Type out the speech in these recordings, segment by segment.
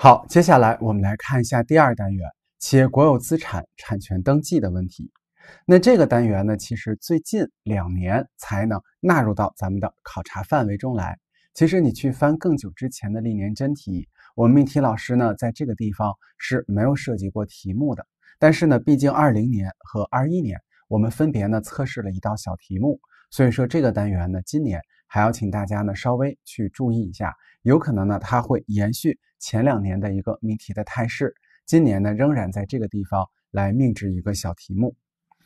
好，接下来我们来看一下第二单元企业国有资产产权登记的问题。那这个单元呢，其实最近两年才能纳入到咱们的考察范围中来。其实你去翻更久之前的历年真题，我们命题老师呢在这个地方是没有涉及过题目的。但是呢，毕竟二零年和二一年我们分别呢测试了一道小题目，所以说这个单元呢今年还要请大家呢稍微去注意一下，有可能呢它会延续。前两年的一个命题的态势，今年呢仍然在这个地方来命制一个小题目。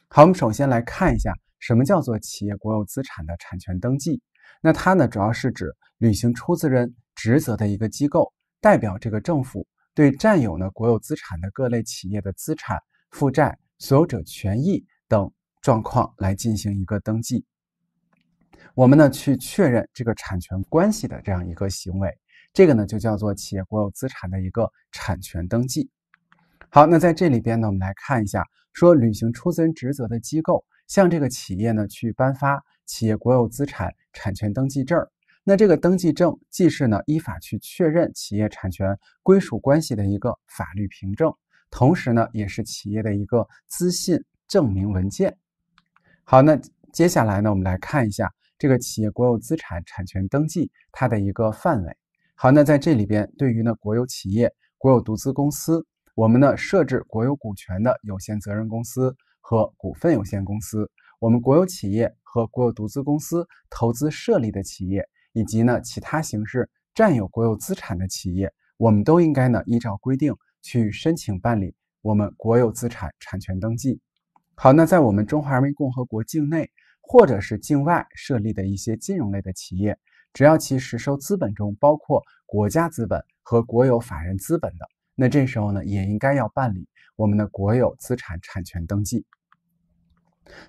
好，我们首先来看一下什么叫做企业国有资产的产权登记。那它呢主要是指履行出资人职责的一个机构，代表这个政府对占有呢国有资产的各类企业的资产负债、所有者权益等状况来进行一个登记。我们呢去确认这个产权关系的这样一个行为。这个呢就叫做企业国有资产的一个产权登记。好，那在这里边呢，我们来看一下，说履行出资人职责的机构向这个企业呢去颁发企业国有资产产权登记证。那这个登记证既是呢依法去确认企业产权归属关系的一个法律凭证，同时呢也是企业的一个资信证明文件。好，那接下来呢，我们来看一下这个企业国有资产产权登记它的一个范围。好，那在这里边，对于呢国有企业、国有独资公司，我们呢设置国有股权的有限责任公司和股份有限公司，我们国有企业和国有独资公司投资设立的企业，以及呢其他形式占有国有资产的企业，我们都应该呢依照规定去申请办理我们国有资产产权登记。好，那在我们中华人民共和国境内或者是境外设立的一些金融类的企业。只要其实收资本中包括国家资本和国有法人资本的，那这时候呢，也应该要办理我们的国有资产产权登记。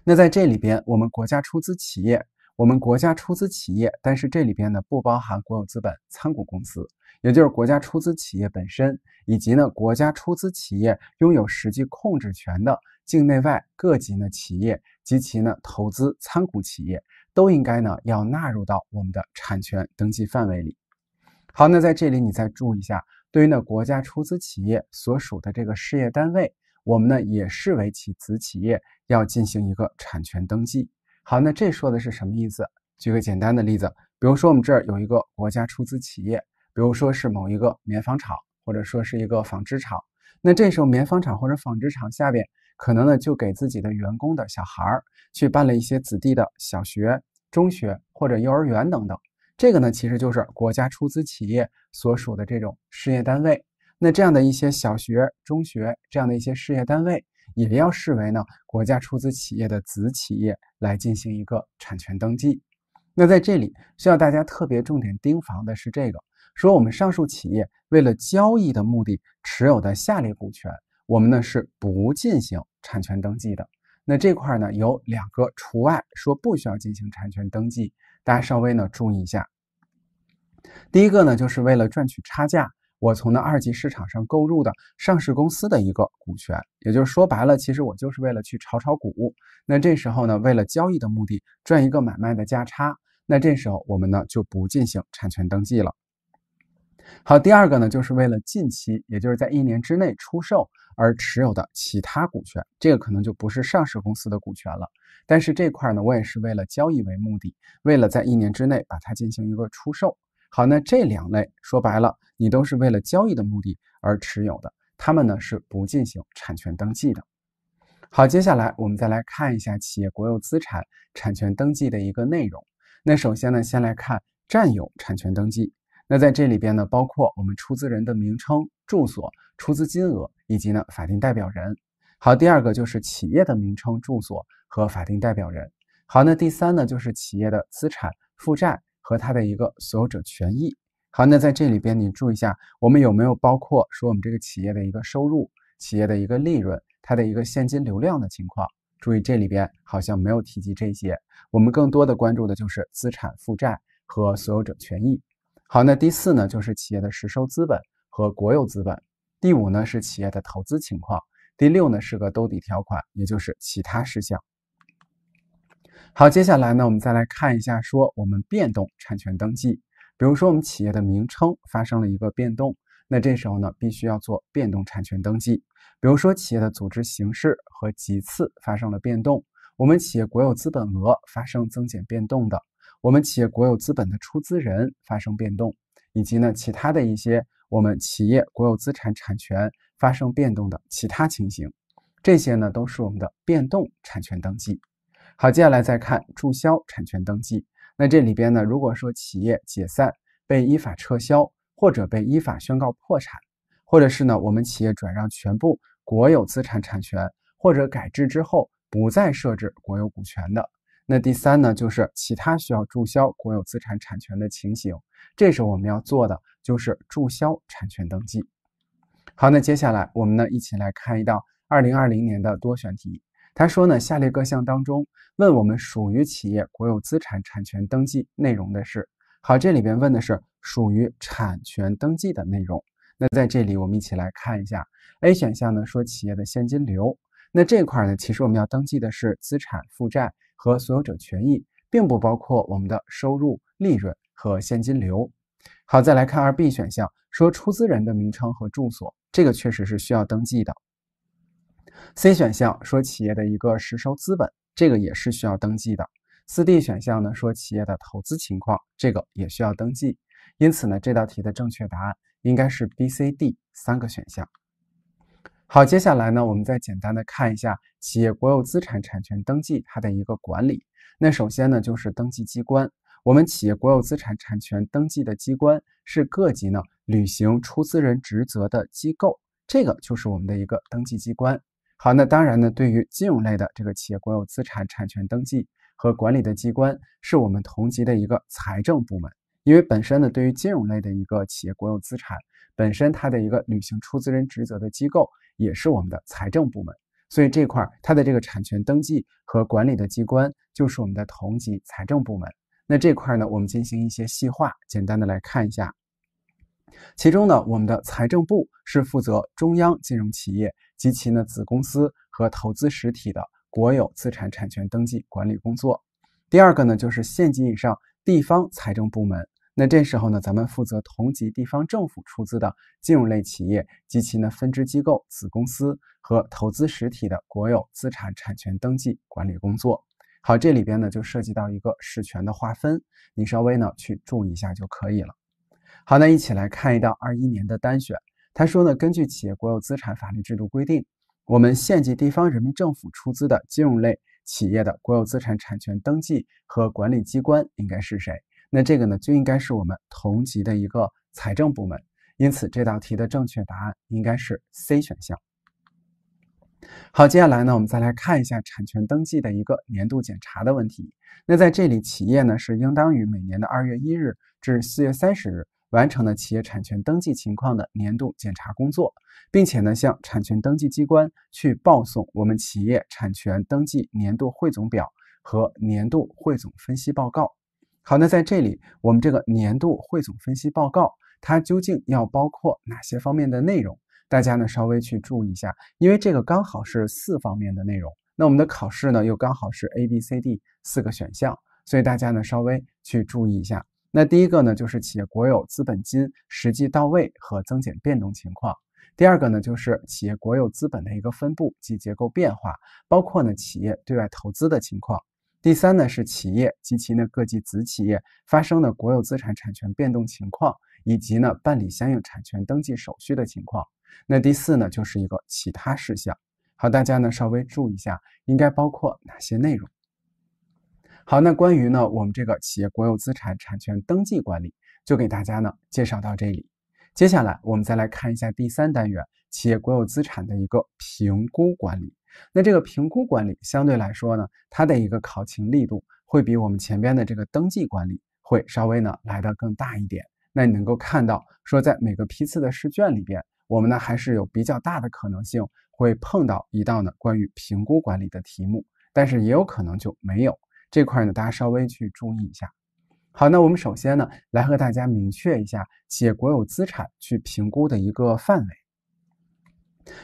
那在这里边，我们国家出资企业，我们国家出资企业，但是这里边呢，不包含国有资本参股公司，也就是国家出资企业本身，以及呢，国家出资企业拥有实际控制权的境内外各级呢企业及其呢投资参股企业。都应该呢要纳入到我们的产权登记范围里。好，那在这里你再注意一下，对于呢国家出资企业所属的这个事业单位，我们呢也视为其子企业，要进行一个产权登记。好，那这说的是什么意思？举个简单的例子，比如说我们这儿有一个国家出资企业，比如说是某一个棉纺厂，或者说是一个纺织厂，那这时候棉纺厂或者纺织厂下边。可能呢，就给自己的员工的小孩儿去办了一些子弟的小学、中学或者幼儿园等等。这个呢，其实就是国家出资企业所属的这种事业单位。那这样的一些小学、中学这样的一些事业单位，也要视为呢国家出资企业的子企业来进行一个产权登记。那在这里需要大家特别重点盯防的是这个：说我们上述企业为了交易的目的持有的下列股权。我们呢是不进行产权登记的。那这块呢有两个除外，说不需要进行产权登记，大家稍微呢注意一下。第一个呢就是为了赚取差价，我从那二级市场上购入的上市公司的一个股权，也就是说白了，其实我就是为了去炒炒股。那这时候呢，为了交易的目的赚一个买卖的价差，那这时候我们呢就不进行产权登记了。好，第二个呢，就是为了近期，也就是在一年之内出售而持有的其他股权，这个可能就不是上市公司的股权了。但是这块儿呢，我也是为了交易为目的，为了在一年之内把它进行一个出售。好，那这两类说白了，你都是为了交易的目的而持有的，他们呢是不进行产权登记的。好，接下来我们再来看一下企业国有资产产权登记的一个内容。那首先呢，先来看占有产权登记。那在这里边呢，包括我们出资人的名称、住所、出资金额，以及呢法定代表人。好，第二个就是企业的名称、住所和法定代表人。好，那第三呢就是企业的资产负债和它的一个所有者权益。好，那在这里边你注意一下，我们有没有包括说我们这个企业的一个收入、企业的一个利润、它的一个现金流量的情况？注意这里边好像没有提及这些，我们更多的关注的就是资产负债和所有者权益。好，那第四呢，就是企业的实收资本和国有资本。第五呢，是企业的投资情况。第六呢，是个兜底条款，也就是其他事项。好，接下来呢，我们再来看一下，说我们变动产权登记，比如说我们企业的名称发生了一个变动，那这时候呢，必须要做变动产权登记。比如说企业的组织形式和级次发生了变动，我们企业国有资本额发生增减变动的。我们企业国有资本的出资人发生变动，以及呢其他的一些我们企业国有资产产权发生变动的其他情形，这些呢都是我们的变动产权登记。好，接下来再看注销产权登记。那这里边呢，如果说企业解散、被依法撤销或者被依法宣告破产，或者是呢我们企业转让全部国有资产产权或者改制之后不再设置国有股权的。那第三呢，就是其他需要注销国有资产产权的情形。这时候我们要做的就是注销产权登记。好，那接下来我们呢一起来看一道二零二零年的多选题。他说呢，下列各项当中，问我们属于企业国有资产产权登记内容的是。好，这里边问的是属于产权登记的内容。那在这里我们一起来看一下，A 选项呢说企业的现金流，那这块呢其实我们要登记的是资产负债。和所有者权益并不包括我们的收入、利润和现金流。好，再来看二 B 选项，说出资人的名称和住所，这个确实是需要登记的。C 选项说企业的一个实收资本，这个也是需要登记的。四 D 选项呢说企业的投资情况，这个也需要登记。因此呢，这道题的正确答案应该是 B、C、D 三个选项。好，接下来呢，我们再简单的看一下企业国有资产产权登记它的一个管理。那首先呢，就是登记机关。我们企业国有资产产权登记的机关是各级呢履行出资人职责的机构，这个就是我们的一个登记机关。好，那当然呢，对于金融类的这个企业国有资产产权登记和管理的机关，是我们同级的一个财政部门。因为本身呢，对于金融类的一个企业国有资产本身，它的一个履行出资人职责的机构也是我们的财政部门，所以这块儿它的这个产权登记和管理的机关就是我们的同级财政部门。那这块儿呢，我们进行一些细化，简单的来看一下。其中呢，我们的财政部是负责中央金融企业及其呢子公司和投资实体的国有资产产权登记管理工作。第二个呢，就是县级以上地方财政部门。那这时候呢，咱们负责同级地方政府出资的金融类企业及其呢分支机构、子公司和投资实体的国有资产产权登记管理工作。好，这里边呢就涉及到一个事权的划分，你稍微呢去注意一下就可以了。好，那一起来看一道二一年的单选。他说呢，根据企业国有资产法律制度规定，我们县级地方人民政府出资的金融类企业的国有资产产权登记和管理机关应该是谁？那这个呢，就应该是我们同级的一个财政部门，因此这道题的正确答案应该是 C 选项。好，接下来呢，我们再来看一下产权登记的一个年度检查的问题。那在这里，企业呢是应当于每年的二月一日至四月三十日，完成了企业产权登记情况的年度检查工作，并且呢向产权登记机关去报送我们企业产权登记年度汇总表和年度汇总分析报告。好，那在这里，我们这个年度汇总分析报告，它究竟要包括哪些方面的内容？大家呢稍微去注意一下，因为这个刚好是四方面的内容。那我们的考试呢又刚好是 A、B、C、D 四个选项，所以大家呢稍微去注意一下。那第一个呢就是企业国有资本金实际到位和增减变动情况；第二个呢就是企业国有资本的一个分布及结构变化，包括呢企业对外投资的情况。第三呢是企业及其呢各级子企业发生的国有资产产权变动情况，以及呢办理相应产权登记手续的情况。那第四呢就是一个其他事项。好，大家呢稍微注意一下，应该包括哪些内容？好，那关于呢我们这个企业国有资产产权登记管理，就给大家呢介绍到这里。接下来我们再来看一下第三单元企业国有资产的一个评估管理。那这个评估管理相对来说呢，它的一个考勤力度会比我们前边的这个登记管理会稍微呢来的更大一点。那你能够看到，说在每个批次的试卷里边，我们呢还是有比较大的可能性会碰到一道呢关于评估管理的题目，但是也有可能就没有这块呢，大家稍微去注意一下。好，那我们首先呢来和大家明确一下企业国有资产去评估的一个范围。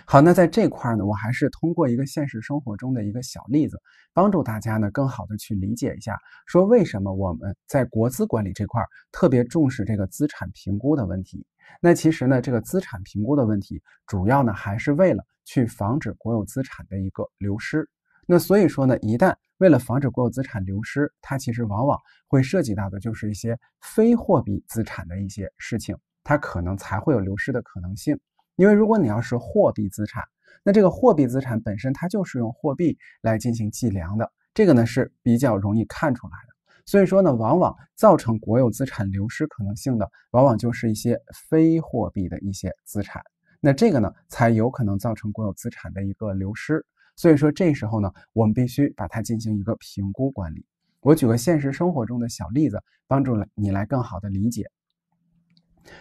好，那在这块儿呢，我还是通过一个现实生活中的一个小例子，帮助大家呢更好地去理解一下，说为什么我们在国资管理这块特别重视这个资产评估的问题。那其实呢，这个资产评估的问题，主要呢还是为了去防止国有资产的一个流失。那所以说呢，一旦为了防止国有资产流失，它其实往往会涉及到的就是一些非货币资产的一些事情，它可能才会有流失的可能性。因为如果你要是货币资产，那这个货币资产本身它就是用货币来进行计量的，这个呢是比较容易看出来的。所以说呢，往往造成国有资产流失可能性的，往往就是一些非货币的一些资产，那这个呢才有可能造成国有资产的一个流失。所以说这时候呢，我们必须把它进行一个评估管理。我举个现实生活中的小例子，帮助你来更好的理解。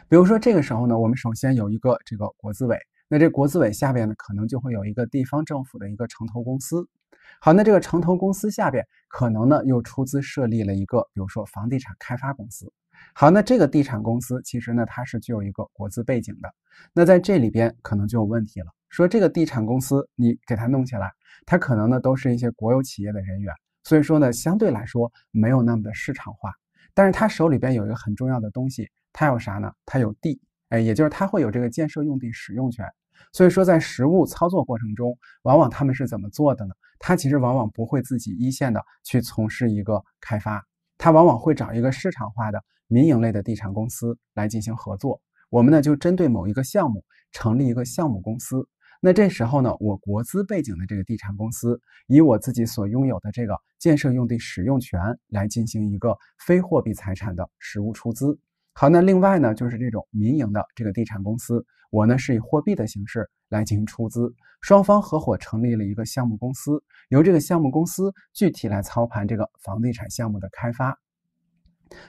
比如说这个时候呢，我们首先有一个这个国资委，那这国资委下边呢，可能就会有一个地方政府的一个城投公司。好，那这个城投公司下边可能呢，又出资设立了一个，比如说房地产开发公司。好，那这个地产公司其实呢，它是具有一个国资背景的。那在这里边可能就有问题了，说这个地产公司你给它弄起来，它可能呢都是一些国有企业的人员，所以说呢，相对来说没有那么的市场化。但是他手里边有一个很重要的东西，他有啥呢？他有地，哎，也就是他会有这个建设用地使用权。所以说，在实物操作过程中，往往他们是怎么做的呢？他其实往往不会自己一线的去从事一个开发，他往往会找一个市场化的民营类的地产公司来进行合作。我们呢，就针对某一个项目成立一个项目公司。那这时候呢，我国资背景的这个地产公司，以我自己所拥有的这个建设用地使用权来进行一个非货币财产的实物出资。好，那另外呢，就是这种民营的这个地产公司，我呢是以货币的形式来进行出资，双方合伙成立了一个项目公司，由这个项目公司具体来操盘这个房地产项目的开发。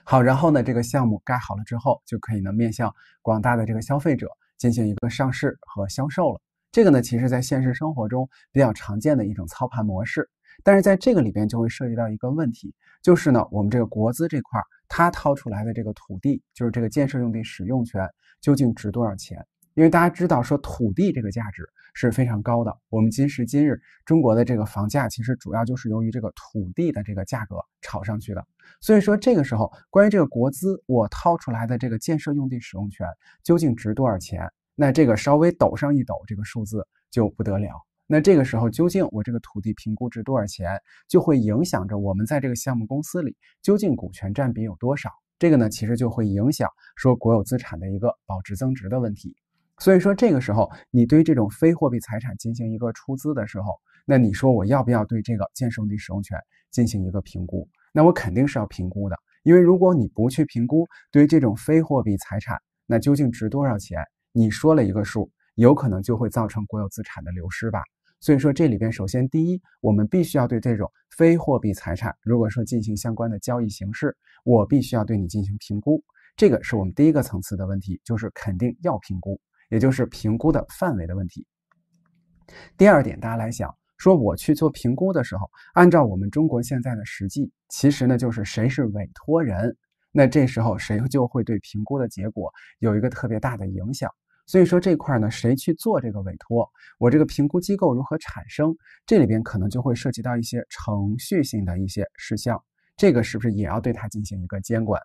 好，然后呢，这个项目盖好了之后，就可以呢面向广大的这个消费者进行一个上市和销售了。这个呢，其实，在现实生活中比较常见的一种操盘模式。但是，在这个里边就会涉及到一个问题，就是呢，我们这个国资这块，它掏出来的这个土地，就是这个建设用地使用权，究竟值多少钱？因为大家知道，说土地这个价值是非常高的。我们今时今日，中国的这个房价，其实主要就是由于这个土地的这个价格炒上去的。所以说，这个时候，关于这个国资，我掏出来的这个建设用地使用权，究竟值多少钱？那这个稍微抖上一抖，这个数字就不得了。那这个时候究竟我这个土地评估值多少钱，就会影响着我们在这个项目公司里究竟股权占比有多少。这个呢，其实就会影响说国有资产的一个保值增值的问题。所以说这个时候你对这种非货币财产进行一个出资的时候，那你说我要不要对这个建设用地使用权进行一个评估？那我肯定是要评估的，因为如果你不去评估，对于这种非货币财产，那究竟值多少钱？你说了一个数，有可能就会造成国有资产的流失吧。所以说这里边，首先第一，我们必须要对这种非货币财产，如果说进行相关的交易形式，我必须要对你进行评估，这个是我们第一个层次的问题，就是肯定要评估，也就是评估的范围的问题。第二点，大家来想，说我去做评估的时候，按照我们中国现在的实际，其实呢就是谁是委托人，那这时候谁就会对评估的结果有一个特别大的影响。所以说这块呢，谁去做这个委托？我这个评估机构如何产生？这里边可能就会涉及到一些程序性的一些事项，这个是不是也要对它进行一个监管？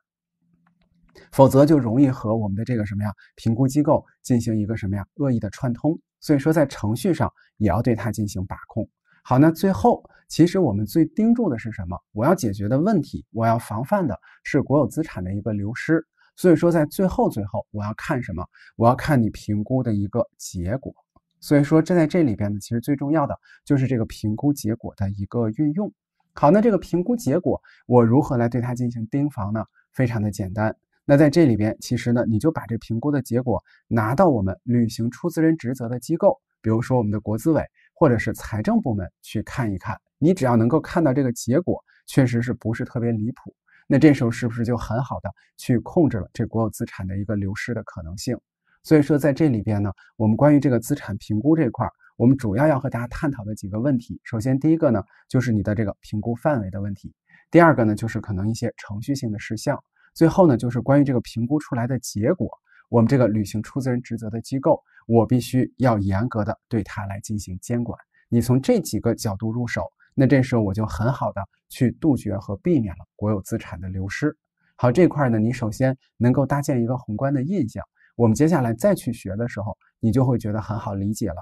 否则就容易和我们的这个什么呀评估机构进行一个什么呀恶意的串通。所以说在程序上也要对它进行把控。好，那最后其实我们最盯住的是什么？我要解决的问题，我要防范的是国有资产的一个流失。所以说，在最后最后，我要看什么？我要看你评估的一个结果。所以说，这在这里边呢，其实最重要的就是这个评估结果的一个运用。好，那这个评估结果，我如何来对它进行盯防呢？非常的简单。那在这里边，其实呢，你就把这评估的结果拿到我们履行出资人职责的机构，比如说我们的国资委或者是财政部门去看一看。你只要能够看到这个结果，确实是不是特别离谱。那这时候是不是就很好的去控制了这国有资产的一个流失的可能性？所以说在这里边呢，我们关于这个资产评估这块，我们主要要和大家探讨的几个问题，首先第一个呢就是你的这个评估范围的问题，第二个呢就是可能一些程序性的事项，最后呢就是关于这个评估出来的结果，我们这个履行出资人职责的机构，我必须要严格的对它来进行监管。你从这几个角度入手。那这时候我就很好的去杜绝和避免了国有资产的流失。好，这块呢，你首先能够搭建一个宏观的印象，我们接下来再去学的时候，你就会觉得很好理解了。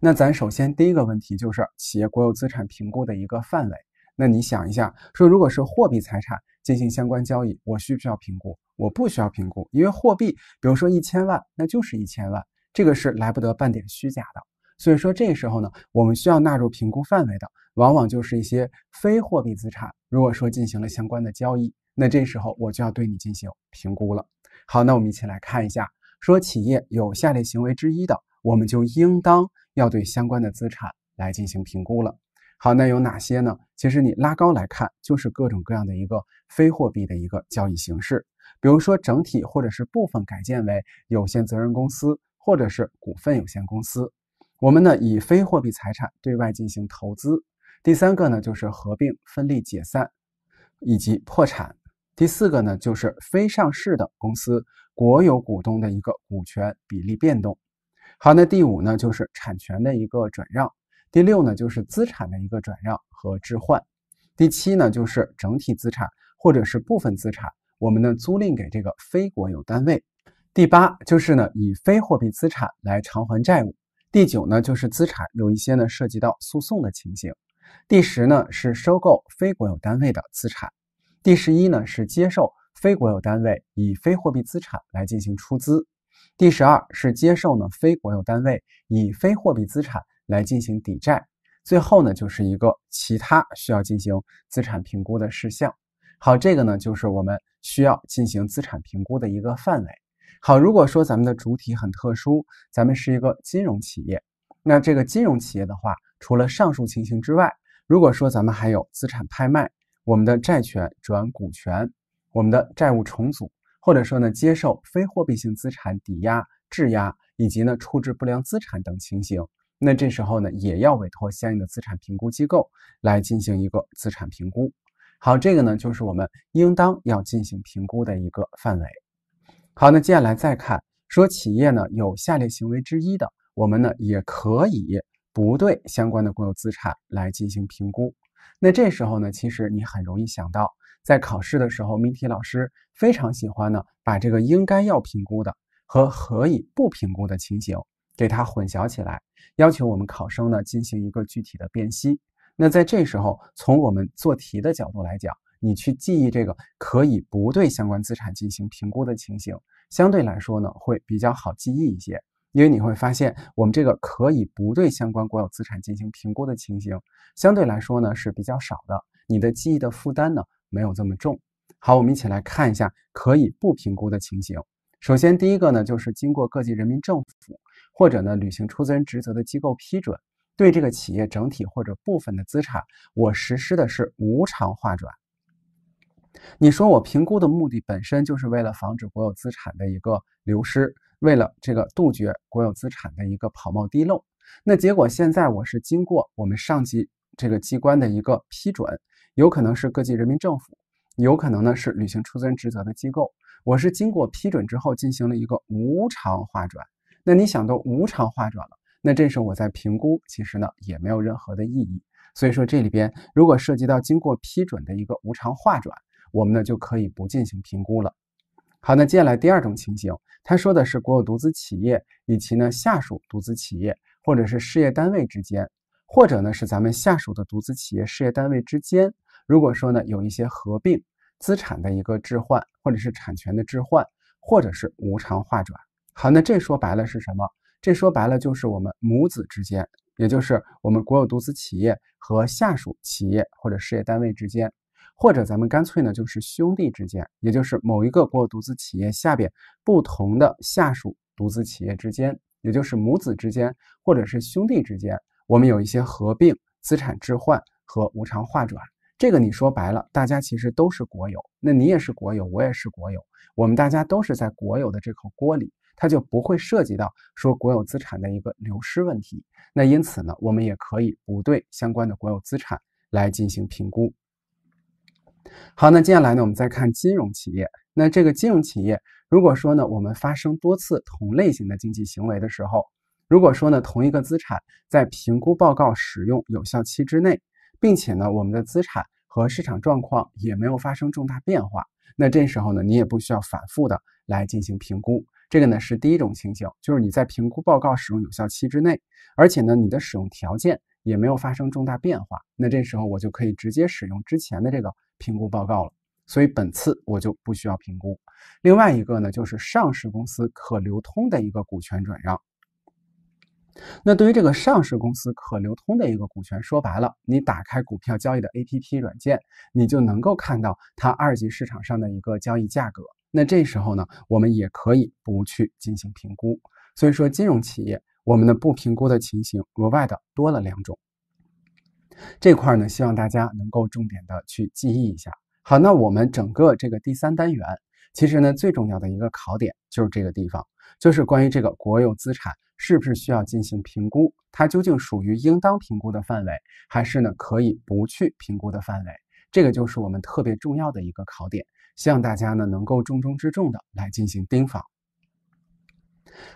那咱首先第一个问题就是企业国有资产评估的一个范围。那你想一下，说如果是货币财产进行相关交易，我需不需要评估？我不需要评估，因为货币，比如说一千万，那就是一千万，这个是来不得半点虚假的。所以说，这时候呢，我们需要纳入评估范围的，往往就是一些非货币资产。如果说进行了相关的交易，那这时候我就要对你进行评估了。好，那我们一起来看一下，说企业有下列行为之一的，我们就应当要对相关的资产来进行评估了。好，那有哪些呢？其实你拉高来看，就是各种各样的一个非货币的一个交易形式，比如说整体或者是部分改建为有限责任公司或者是股份有限公司。我们呢以非货币财产对外进行投资。第三个呢就是合并、分立、解散以及破产。第四个呢就是非上市的公司国有股东的一个股权比例变动。好，那第五呢就是产权的一个转让。第六呢就是资产的一个转让和置换。第七呢就是整体资产或者是部分资产，我们呢租赁给这个非国有单位。第八就是呢以非货币资产来偿还债务。第九呢，就是资产有一些呢涉及到诉讼的情形；第十呢是收购非国有单位的资产；第十一呢是接受非国有单位以非货币资产来进行出资；第十二是接受呢非国有单位以非货币资产来进行抵债；最后呢就是一个其他需要进行资产评估的事项。好，这个呢就是我们需要进行资产评估的一个范围。好，如果说咱们的主体很特殊，咱们是一个金融企业，那这个金融企业的话，除了上述情形之外，如果说咱们还有资产拍卖、我们的债权转股权、我们的债务重组，或者说呢接受非货币性资产抵押、质押，以及呢处置不良资产等情形，那这时候呢也要委托相应的资产评估机构来进行一个资产评估。好，这个呢就是我们应当要进行评估的一个范围。好，那接下来再看，说企业呢有下列行为之一的，我们呢也可以不对相关的国有资产来进行评估。那这时候呢，其实你很容易想到，在考试的时候，命题老师非常喜欢呢把这个应该要评估的和可以不评估的情形给它混淆起来，要求我们考生呢进行一个具体的辨析。那在这时候，从我们做题的角度来讲。你去记忆这个可以不对相关资产进行评估的情形，相对来说呢会比较好记忆一些，因为你会发现我们这个可以不对相关国有资产进行评估的情形，相对来说呢是比较少的，你的记忆的负担呢没有这么重。好，我们一起来看一下可以不评估的情形。首先第一个呢就是经过各级人民政府或者呢履行出资人职责的机构批准，对这个企业整体或者部分的资产，我实施的是无偿划转。你说我评估的目的本身就是为了防止国有资产的一个流失，为了这个杜绝国有资产的一个跑冒滴漏。那结果现在我是经过我们上级这个机关的一个批准，有可能是各级人民政府，有可能呢是履行出资人职责的机构。我是经过批准之后进行了一个无偿划转。那你想，都无偿划转了，那这时候我在评估，其实呢也没有任何的意义。所以说这里边如果涉及到经过批准的一个无偿划转，我们呢就可以不进行评估了。好，那接下来第二种情形，他说的是国有独资企业以及呢下属独资企业或者是事业单位之间，或者呢是咱们下属的独资企业、事业单位之间，如果说呢有一些合并资产的一个置换，或者是产权的置换，或者是无偿划转。好，那这说白了是什么？这说白了就是我们母子之间，也就是我们国有独资企业和下属企业或者事业单位之间。或者咱们干脆呢，就是兄弟之间，也就是某一个国有独资企业下边不同的下属独资企业之间，也就是母子之间，或者是兄弟之间，我们有一些合并、资产置换和无偿划转。这个你说白了，大家其实都是国有，那你也是国有，我也是国有，我们大家都是在国有的这口锅里，它就不会涉及到说国有资产的一个流失问题。那因此呢，我们也可以不对相关的国有资产来进行评估。好，那接下来呢，我们再看金融企业。那这个金融企业，如果说呢，我们发生多次同类型的经济行为的时候，如果说呢，同一个资产在评估报告使用有效期之内，并且呢，我们的资产和市场状况也没有发生重大变化，那这时候呢，你也不需要反复的来进行评估。这个呢是第一种情形，就是你在评估报告使用有效期之内，而且呢，你的使用条件。也没有发生重大变化，那这时候我就可以直接使用之前的这个评估报告了，所以本次我就不需要评估。另外一个呢，就是上市公司可流通的一个股权转让。那对于这个上市公司可流通的一个股权，说白了，你打开股票交易的 APP 软件，你就能够看到它二级市场上的一个交易价格。那这时候呢，我们也可以不去进行评估。所以说，金融企业。我们的不评估的情形额外的多了两种，这块呢，希望大家能够重点的去记忆一下。好，那我们整个这个第三单元，其实呢最重要的一个考点就是这个地方，就是关于这个国有资产是不是需要进行评估，它究竟属于应当评估的范围，还是呢可以不去评估的范围，这个就是我们特别重要的一个考点，希望大家呢能够重中之重的来进行盯防。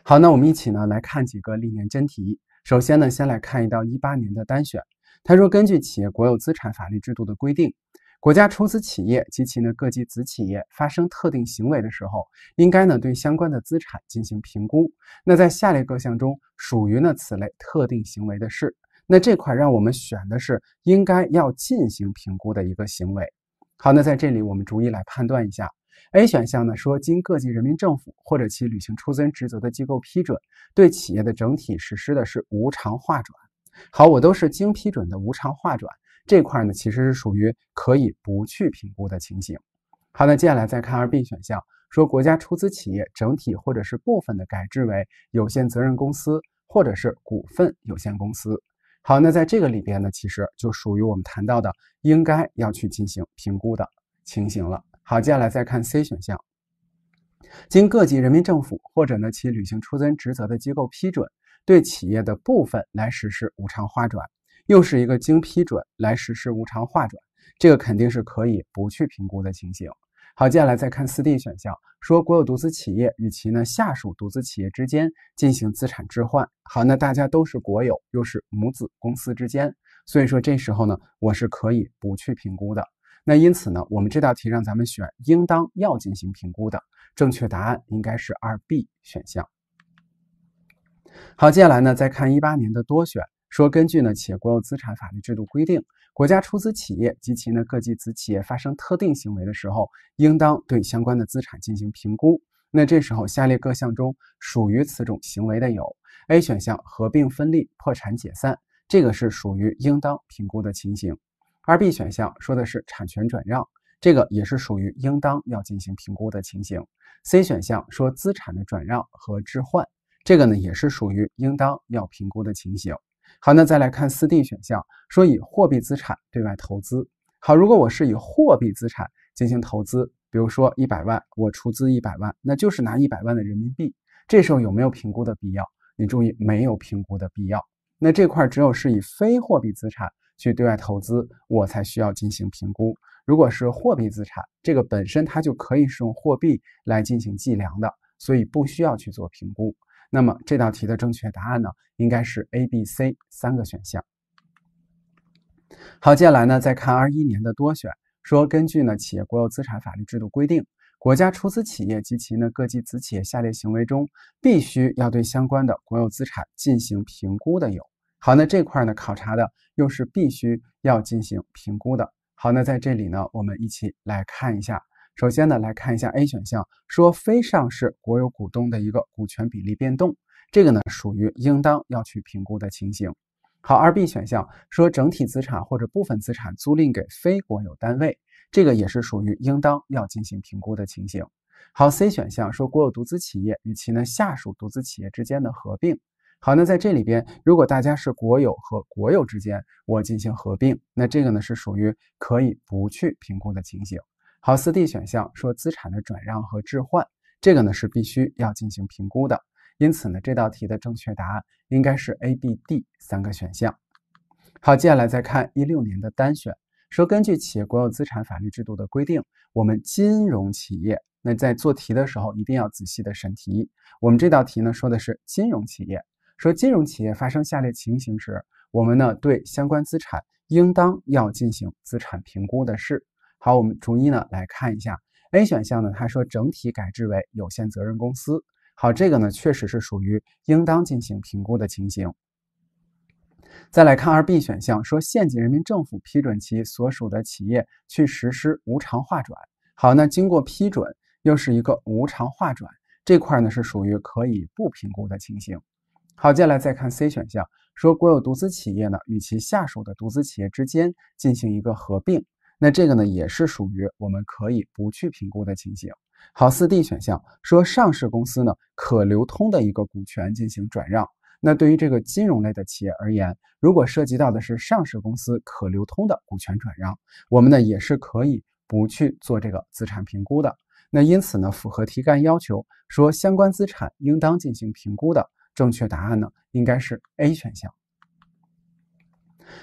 好，那我们一起呢来看几个历年真题。首先呢，先来看一道一八年的单选。他说，根据企业国有资产法律制度的规定，国家出资企业及其呢各级子企业发生特定行为的时候，应该呢对相关的资产进行评估。那在下列各项中，属于呢此类特定行为的是？那这块让我们选的是应该要进行评估的一个行为。好，那在这里我们逐一来判断一下。A 选项呢说，经各级人民政府或者其履行出资人职责的机构批准，对企业的整体实施的是无偿划转。好，我都是经批准的无偿划转这块呢，其实是属于可以不去评估的情形。好，那接下来再看二 B 选项，说国家出资企业整体或者是部分的改制为有限责任公司或者是股份有限公司。好，那在这个里边呢，其实就属于我们谈到的应该要去进行评估的情形了。好，接下来再看 C 选项，经各级人民政府或者呢其履行出资职责的机构批准，对企业的部分来实施无偿划转，又是一个经批准来实施无偿划转，这个肯定是可以不去评估的情形。好，接下来再看四 D 选项，说国有独资企业与其呢下属独资企业之间进行资产置换，好，那大家都是国有，又是母子公司之间，所以说这时候呢我是可以不去评估的。那因此呢，我们这道题让咱们选应当要进行评估的，正确答案应该是二 B 选项。好，接下来呢，再看一八年的多选，说根据呢企业国有资产法律制度规定，国家出资企业及其呢各级子企业发生特定行为的时候，应当对相关的资产进行评估。那这时候下列各项中属于此种行为的有 A 选项合并、分立、破产、解散，这个是属于应当评估的情形。二 B 选项说的是产权转让，这个也是属于应当要进行评估的情形。C 选项说资产的转让和置换，这个呢也是属于应当要评估的情形。好，那再来看四 D 选项，说以货币资产对外投资。好，如果我是以货币资产进行投资，比如说一百万，我出资一百万，那就是拿一百万的人民币，这时候有没有评估的必要？你注意，没有评估的必要。那这块只有是以非货币资产。去对外投资，我才需要进行评估。如果是货币资产，这个本身它就可以是用货币来进行计量的，所以不需要去做评估。那么这道题的正确答案呢，应该是 A、B、C 三个选项。好，接下来呢，再看二一年的多选，说根据呢企业国有资产法律制度规定，国家出资企业及其呢各级子企业下列行为中，必须要对相关的国有资产进行评估的有。好，那这块呢，考察的又是必须要进行评估的。好，那在这里呢，我们一起来看一下。首先呢，来看一下 A 选项，说非上市国有股东的一个股权比例变动，这个呢，属于应当要去评估的情形。好，二 B 选项说整体资产或者部分资产租赁给非国有单位，这个也是属于应当要进行评估的情形。好，C 选项说国有独资企业与其呢下属独资企业之间的合并。好，那在这里边，如果大家是国有和国有之间，我进行合并，那这个呢是属于可以不去评估的情形。好，四 D 选项说资产的转让和置换，这个呢是必须要进行评估的。因此呢，这道题的正确答案应该是 A、B、D 三个选项。好，接下来再看一六年的单选，说根据企业国有资产法律制度的规定，我们金融企业，那在做题的时候一定要仔细的审题。我们这道题呢说的是金融企业。说金融企业发生下列情形时，我们呢对相关资产应当要进行资产评估的是。好，我们逐一呢来看一下。A 选项呢，他说整体改制为有限责任公司。好，这个呢确实是属于应当进行评估的情形。再来看二 B 选项，说县级人民政府批准其所属的企业去实施无偿划转。好，那经过批准又是一个无偿划转，这块呢是属于可以不评估的情形。好，接下来再看 C 选项，说国有独资企业呢与其下属的独资企业之间进行一个合并，那这个呢也是属于我们可以不去评估的情形。好，四 D 选项说上市公司呢可流通的一个股权进行转让，那对于这个金融类的企业而言，如果涉及到的是上市公司可流通的股权转让，我们呢也是可以不去做这个资产评估的。那因此呢，符合题干要求，说相关资产应当进行评估的。正确答案呢，应该是 A 选项。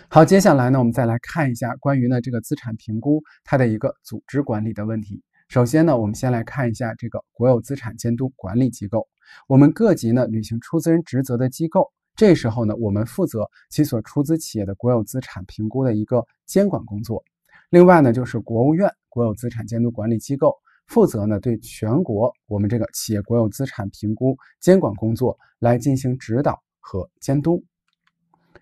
好，接下来呢，我们再来看一下关于呢这个资产评估它的一个组织管理的问题。首先呢，我们先来看一下这个国有资产监督管理机构，我们各级呢履行出资人职责的机构，这时候呢，我们负责其所出资企业的国有资产评估的一个监管工作。另外呢，就是国务院国有资产监督管理机构。负责呢对全国我们这个企业国有资产评估监管工作来进行指导和监督。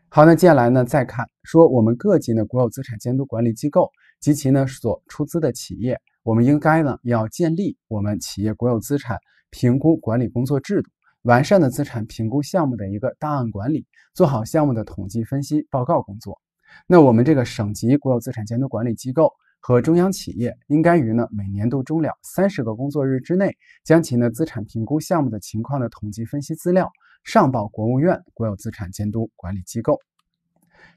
好，那接下来呢再看说我们各级呢国有资产监督管理机构及其呢所出资的企业，我们应该呢要建立我们企业国有资产评估管理工作制度，完善的资产评估项目的一个档案管理，做好项目的统计分析报告工作。那我们这个省级国有资产监督管理机构。和中央企业应该于呢每年度终了三十个工作日之内，将其呢资产评估项目的情况的统计分析资料上报国务院国有资产监督管理机构。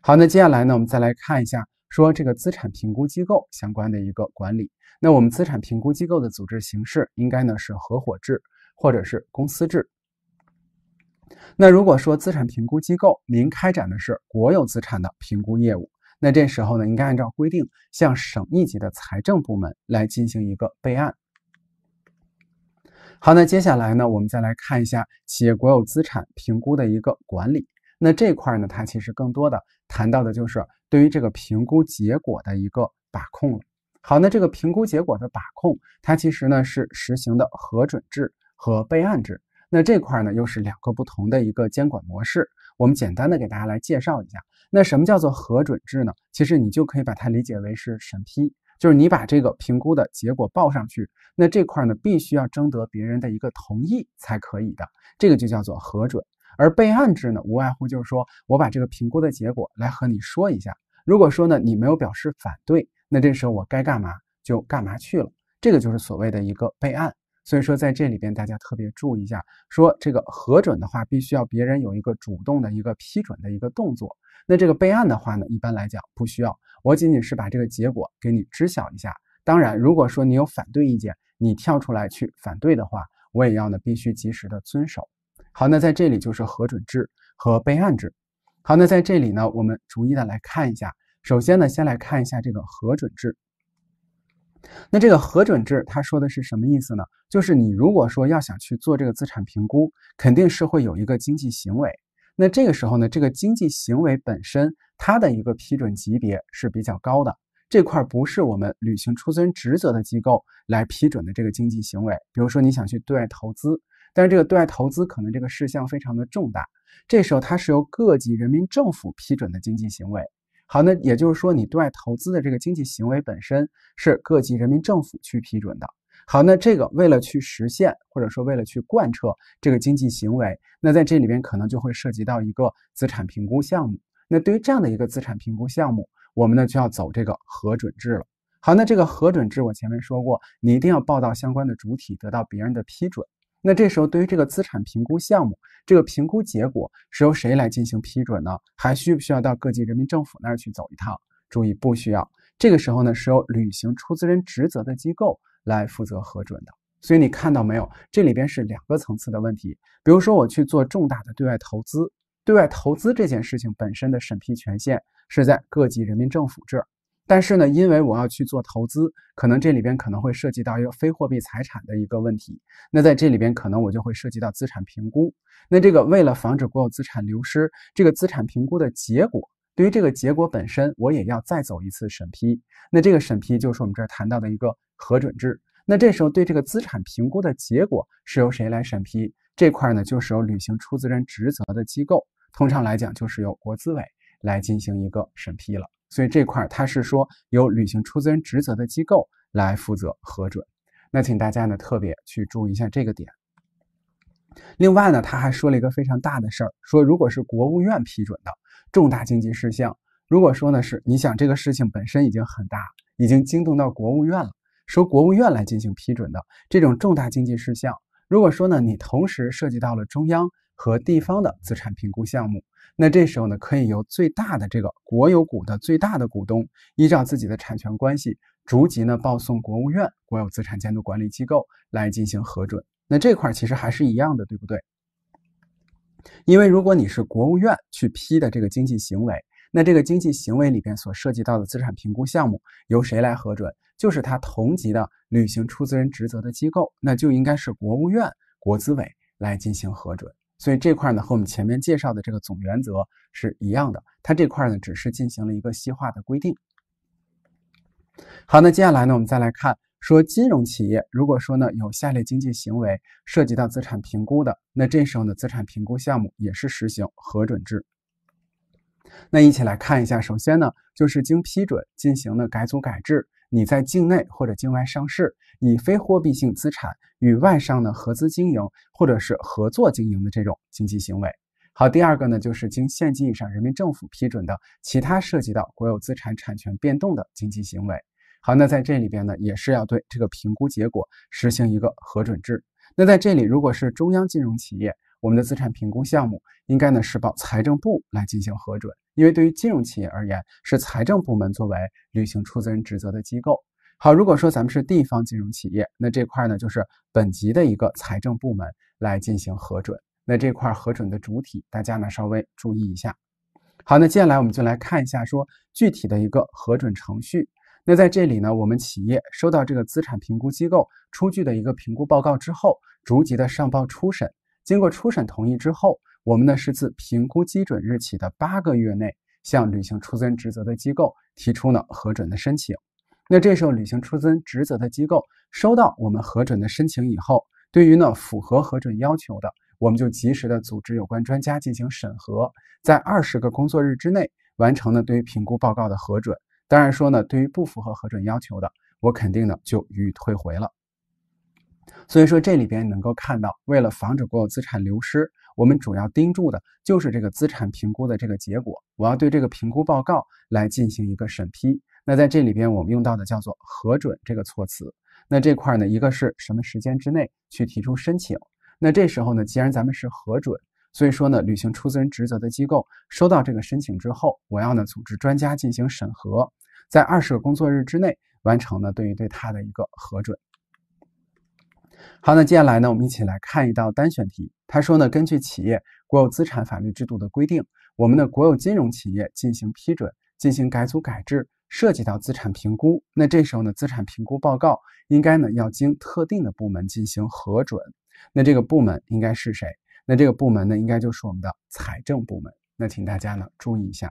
好，那接下来呢，我们再来看一下，说这个资产评估机构相关的一个管理。那我们资产评估机构的组织形式应该呢是合伙制或者是公司制。那如果说资产评估机构您开展的是国有资产的评估业务。那这时候呢，应该按照规定向省一级的财政部门来进行一个备案。好，那接下来呢，我们再来看一下企业国有资产评估的一个管理。那这块儿呢，它其实更多的谈到的就是对于这个评估结果的一个把控了。好，那这个评估结果的把控，它其实呢是实行的核准制和备案制。那这块儿呢，又是两个不同的一个监管模式，我们简单的给大家来介绍一下。那什么叫做核准制呢？其实你就可以把它理解为是审批，就是你把这个评估的结果报上去，那这块呢必须要征得别人的一个同意才可以的，这个就叫做核准。而备案制呢，无外乎就是说我把这个评估的结果来和你说一下，如果说呢你没有表示反对，那这时候我该干嘛就干嘛去了，这个就是所谓的一个备案。所以说，在这里边大家特别注意一下，说这个核准的话，必须要别人有一个主动的一个批准的一个动作。那这个备案的话呢，一般来讲不需要。我仅仅是把这个结果给你知晓一下。当然，如果说你有反对意见，你跳出来去反对的话，我也要呢必须及时的遵守。好，那在这里就是核准制和备案制。好，那在这里呢，我们逐一的来看一下。首先呢，先来看一下这个核准制。那这个核准制，他说的是什么意思呢？就是你如果说要想去做这个资产评估，肯定是会有一个经济行为。那这个时候呢，这个经济行为本身，它的一个批准级别是比较高的。这块不是我们履行出资人职责的机构来批准的这个经济行为。比如说你想去对外投资，但是这个对外投资可能这个事项非常的重大，这时候它是由各级人民政府批准的经济行为。好，那也就是说，你对外投资的这个经济行为本身是各级人民政府去批准的。好，那这个为了去实现或者说为了去贯彻这个经济行为，那在这里边可能就会涉及到一个资产评估项目。那对于这样的一个资产评估项目，我们呢就要走这个核准制了。好，那这个核准制我前面说过，你一定要报到相关的主体，得到别人的批准。那这时候，对于这个资产评估项目，这个评估结果是由谁来进行批准呢？还需不需要到各级人民政府那儿去走一趟？注意，不需要。这个时候呢，是由履行出资人职责的机构来负责核准的。所以你看到没有，这里边是两个层次的问题。比如说，我去做重大的对外投资，对外投资这件事情本身的审批权限是在各级人民政府这儿。但是呢，因为我要去做投资，可能这里边可能会涉及到一个非货币财产的一个问题。那在这里边，可能我就会涉及到资产评估。那这个为了防止国有资产流失，这个资产评估的结果，对于这个结果本身，我也要再走一次审批。那这个审批就是我们这儿谈到的一个核准制。那这时候对这个资产评估的结果是由谁来审批？这块呢，就是由履行出资人职责的机构，通常来讲就是由国资委来进行一个审批了。所以这块它他是说由履行出资人职责的机构来负责核准。那请大家呢特别去注意一下这个点。另外呢，他还说了一个非常大的事儿，说如果是国务院批准的重大经济事项，如果说呢是，你想这个事情本身已经很大，已经惊动到国务院了，说国务院来进行批准的这种重大经济事项，如果说呢你同时涉及到了中央。和地方的资产评估项目，那这时候呢，可以由最大的这个国有股的最大的股东，依照自己的产权关系，逐级呢报送国务院国有资产监督管理机构来进行核准。那这块其实还是一样的，对不对？因为如果你是国务院去批的这个经济行为，那这个经济行为里边所涉及到的资产评估项目由谁来核准，就是它同级的履行出资人职责的机构，那就应该是国务院国资委来进行核准。所以这块呢，和我们前面介绍的这个总原则是一样的。它这块呢，只是进行了一个细化的规定。好，那接下来呢，我们再来看说金融企业，如果说呢有下列经济行为涉及到资产评估的，那这时候呢，资产评估项目也是实行核准制。那一起来看一下，首先呢就是经批准进行的改组改制。你在境内或者境外上市，以非货币性资产与外商呢合资经营或者是合作经营的这种经济行为。好，第二个呢，就是经县级以上人民政府批准的其他涉及到国有资产产权变动的经济行为。好，那在这里边呢，也是要对这个评估结果实行一个核准制。那在这里，如果是中央金融企业，我们的资产评估项目应该呢是报财政部来进行核准。因为对于金融企业而言，是财政部门作为履行出资人职责的机构。好，如果说咱们是地方金融企业，那这块呢就是本级的一个财政部门来进行核准。那这块核准的主体，大家呢稍微注意一下。好，那接下来我们就来看一下说具体的一个核准程序。那在这里呢，我们企业收到这个资产评估机构出具的一个评估报告之后，逐级的上报初审，经过初审同意之后。我们呢是自评估基准日起的八个月内，向履行出资人职责的机构提出呢核准的申请。那这时候履行出资人职责的机构收到我们核准的申请以后，对于呢符合核准要求的，我们就及时的组织有关专家进行审核，在二十个工作日之内完成了对于评估报告的核准。当然说呢，对于不符合核准要求的，我肯定呢就予以退回了。所以说这里边能够看到，为了防止国有资产流失。我们主要盯住的就是这个资产评估的这个结果，我要对这个评估报告来进行一个审批。那在这里边，我们用到的叫做“核准”这个措辞。那这块呢，一个是什么时间之内去提出申请？那这时候呢，既然咱们是核准，所以说呢，履行出资人职责的机构收到这个申请之后，我要呢组织专家进行审核，在二十个工作日之内完成呢对于对他的一个核准。好，那接下来呢，我们一起来看一道单选题。他说呢，根据企业国有资产法律制度的规定，我们的国有金融企业进行批准、进行改组改制，涉及到资产评估，那这时候呢，资产评估报告应该呢要经特定的部门进行核准，那这个部门应该是谁？那这个部门呢，应该就是我们的财政部门。那请大家呢注意一下。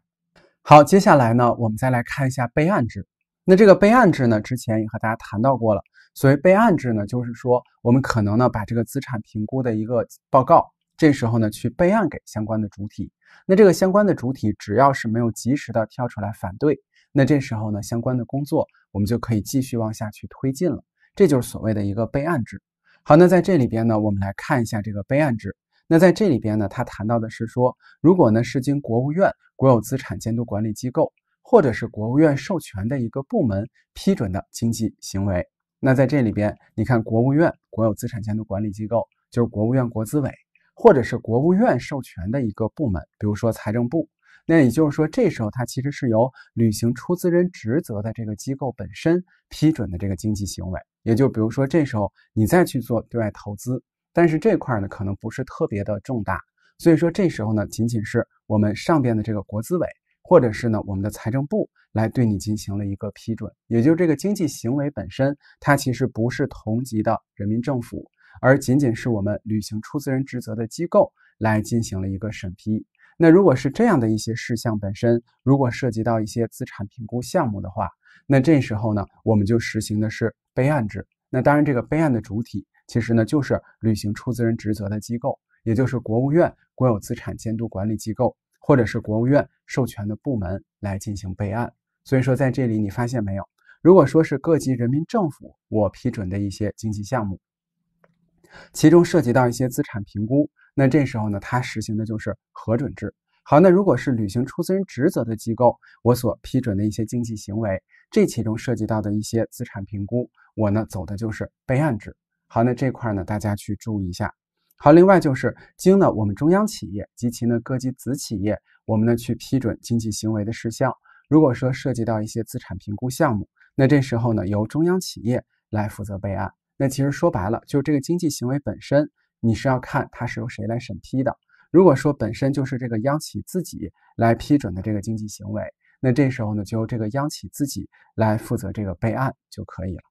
好，接下来呢，我们再来看一下备案制。那这个备案制呢，之前也和大家谈到过了。所谓备案制呢，就是说我们可能呢把这个资产评估的一个报告，这时候呢去备案给相关的主体。那这个相关的主体只要是没有及时的跳出来反对，那这时候呢相关的工作我们就可以继续往下去推进了。这就是所谓的一个备案制。好，那在这里边呢，我们来看一下这个备案制。那在这里边呢，他谈到的是说，如果呢是经国务院国有资产监督管理机构或者是国务院授权的一个部门批准的经济行为。那在这里边，你看，国务院国有资产监督管理机构就是国务院国资委，或者是国务院授权的一个部门，比如说财政部。那也就是说，这时候它其实是由履行出资人职责的这个机构本身批准的这个经济行为，也就比如说这时候你再去做对外投资，但是这块呢可能不是特别的重大，所以说这时候呢，仅仅是我们上边的这个国资委，或者是呢我们的财政部。来对你进行了一个批准，也就这个经济行为本身，它其实不是同级的人民政府，而仅仅是我们履行出资人职责的机构来进行了一个审批。那如果是这样的一些事项本身，如果涉及到一些资产评估项目的话，那这时候呢，我们就实行的是备案制。那当然，这个备案的主体其实呢就是履行出资人职责的机构，也就是国务院国有资产监督管理机构或者是国务院授权的部门来进行备案。所以说，在这里你发现没有？如果说是各级人民政府我批准的一些经济项目，其中涉及到一些资产评估，那这时候呢，它实行的就是核准制。好，那如果是履行出资人职责的机构，我所批准的一些经济行为，这其中涉及到的一些资产评估，我呢走的就是备案制。好，那这块呢，大家去注意一下。好，另外就是经呢我们中央企业及其呢各级子企业，我们呢去批准经济行为的事项。如果说涉及到一些资产评估项目，那这时候呢，由中央企业来负责备案。那其实说白了，就这个经济行为本身，你是要看它是由谁来审批的。如果说本身就是这个央企自己来批准的这个经济行为，那这时候呢，就由这个央企自己来负责这个备案就可以了。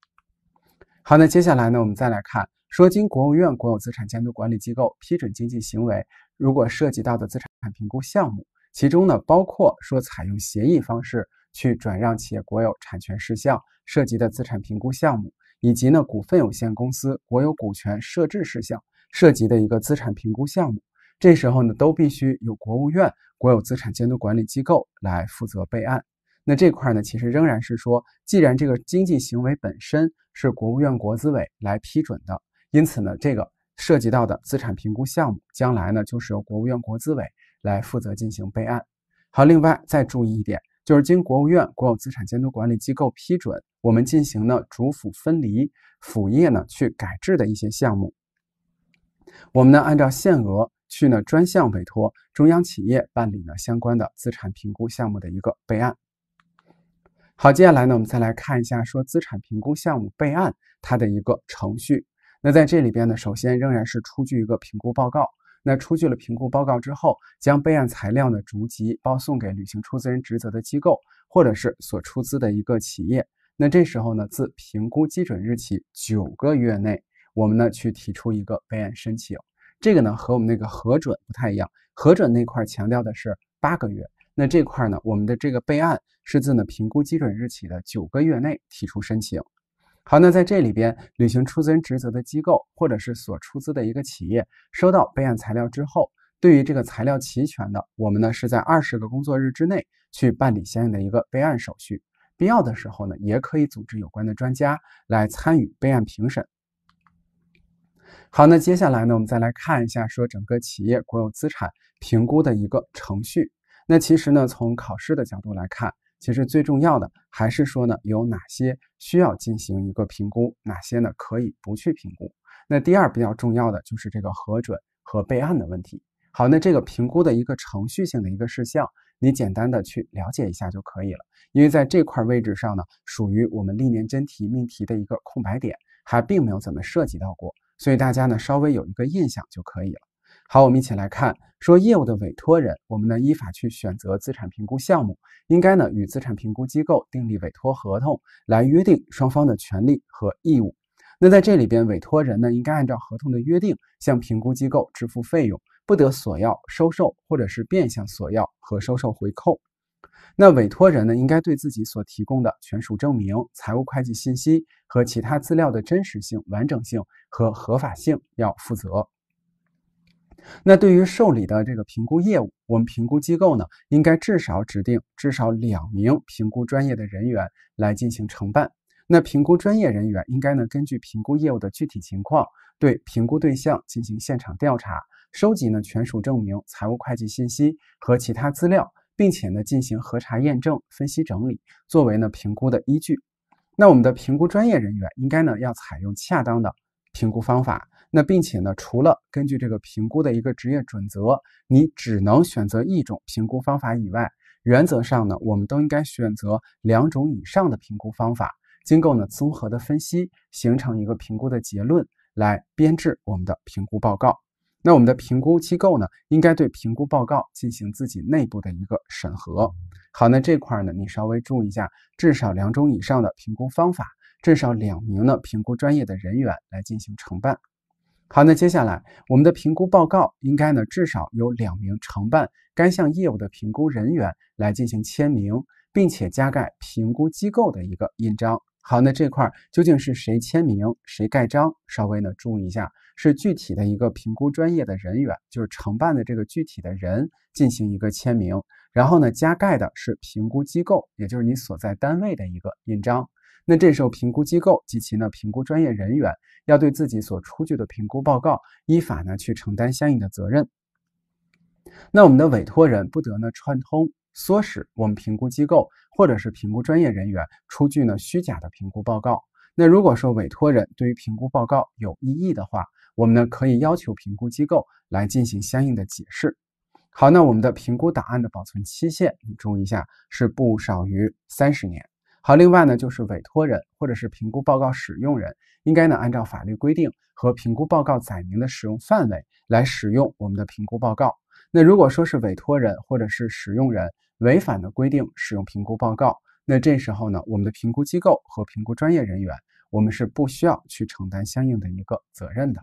好，那接下来呢，我们再来看，说经国务院国有资产监督管理机构批准经济行为，如果涉及到的资产评估项目。其中呢，包括说采用协议方式去转让企业国有产权事项涉及的资产评估项目，以及呢股份有限公司国有股权设置事项涉及的一个资产评估项目。这时候呢，都必须由国务院国有资产监督管理机构来负责备案。那这块呢，其实仍然是说，既然这个经济行为本身是国务院国资委来批准的，因此呢，这个涉及到的资产评估项目将来呢，就是由国务院国资委。来负责进行备案。好，另外再注意一点，就是经国务院国有资产监督管理机构批准，我们进行呢主辅分离、辅业呢去改制的一些项目，我们呢按照限额去呢专项委托中央企业办理呢相关的资产评估项目的一个备案。好，接下来呢我们再来看一下说资产评估项目备案它的一个程序。那在这里边呢，首先仍然是出具一个评估报告。那出具了评估报告之后，将备案材料呢逐级报送给履行出资人职责的机构，或者是所出资的一个企业。那这时候呢，自评估基准日起九个月内，我们呢去提出一个备案申请。这个呢和我们那个核准不太一样，核准那块强调的是八个月，那这块呢，我们的这个备案是自呢评估基准日起的九个月内提出申请。好，那在这里边履行出资人职责的机构，或者是所出资的一个企业，收到备案材料之后，对于这个材料齐全的，我们呢是在二十个工作日之内去办理相应的一个备案手续。必要的时候呢，也可以组织有关的专家来参与备案评审。好，那接下来呢，我们再来看一下说整个企业国有资产评估的一个程序。那其实呢，从考试的角度来看。其实最重要的还是说呢，有哪些需要进行一个评估，哪些呢可以不去评估。那第二比较重要的就是这个核准和备案的问题。好，那这个评估的一个程序性的一个事项，你简单的去了解一下就可以了。因为在这块位置上呢，属于我们历年真题命题的一个空白点，还并没有怎么涉及到过，所以大家呢稍微有一个印象就可以了。好，我们一起来看，说业务的委托人，我们呢依法去选择资产评估项目，应该呢与资产评估机构订立委托合同，来约定双方的权利和义务。那在这里边，委托人呢应该按照合同的约定向评估机构支付费用，不得索要、收受或者是变相索要和收受回扣。那委托人呢应该对自己所提供的权属证明、财务会计信息和其他资料的真实性、完整性和合法性要负责。那对于受理的这个评估业务，我们评估机构呢，应该至少指定至少两名评估专业的人员来进行承办。那评估专业人员应该呢，根据评估业务的具体情况，对评估对象进行现场调查，收集呢权属证明、财务会计信息和其他资料，并且呢进行核查验证、分析整理，作为呢评估的依据。那我们的评估专业人员应该呢，要采用恰当的评估方法。那并且呢，除了根据这个评估的一个职业准则，你只能选择一种评估方法以外，原则上呢，我们都应该选择两种以上的评估方法，经过呢综合的分析，形成一个评估的结论，来编制我们的评估报告。那我们的评估机构呢，应该对评估报告进行自己内部的一个审核。好，那这块呢，你稍微注意一下，至少两种以上的评估方法，至少两名呢评估专业的人员来进行承办。好，那接下来我们的评估报告应该呢至少有两名承办该项业务的评估人员来进行签名，并且加盖评估机构的一个印章。好，那这块究竟是谁签名谁盖章？稍微呢注意一下，是具体的一个评估专业的人员，就是承办的这个具体的人进行一个签名，然后呢加盖的是评估机构，也就是你所在单位的一个印章。那这时候，评估机构及其呢评估专业人员要对自己所出具的评估报告依法呢去承担相应的责任。那我们的委托人不得呢串通、唆使我们评估机构或者是评估专业人员出具呢虚假的评估报告。那如果说委托人对于评估报告有异议的话，我们呢可以要求评估机构来进行相应的解释。好，那我们的评估档案的保存期限，你注意一下是不少于三十年。好，另外呢，就是委托人或者是评估报告使用人，应该呢按照法律规定和评估报告载明的使用范围来使用我们的评估报告。那如果说是委托人或者是使用人违反的规定使用评估报告，那这时候呢，我们的评估机构和评估专业人员，我们是不需要去承担相应的一个责任的。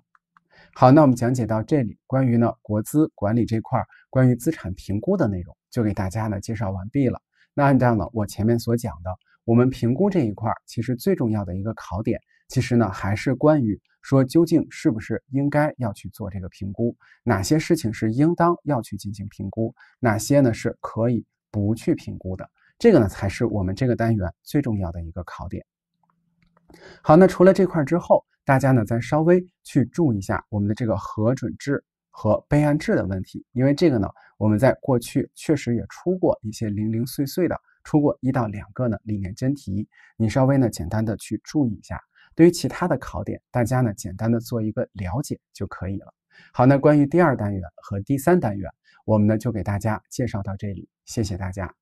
好，那我们讲解到这里，关于呢国资管理这块关于资产评估的内容，就给大家呢介绍完毕了。那按照呢我前面所讲的。我们评估这一块儿，其实最重要的一个考点，其实呢还是关于说究竟是不是应该要去做这个评估，哪些事情是应当要去进行评估，哪些呢是可以不去评估的，这个呢才是我们这个单元最重要的一个考点。好，那除了这块之后，大家呢再稍微去注意一下我们的这个核准制和备案制的问题，因为这个呢我们在过去确实也出过一些零零碎碎的。出过一到两个呢，历年真题，你稍微呢简单的去注意一下。对于其他的考点，大家呢简单的做一个了解就可以了。好，那关于第二单元和第三单元，我们呢就给大家介绍到这里，谢谢大家。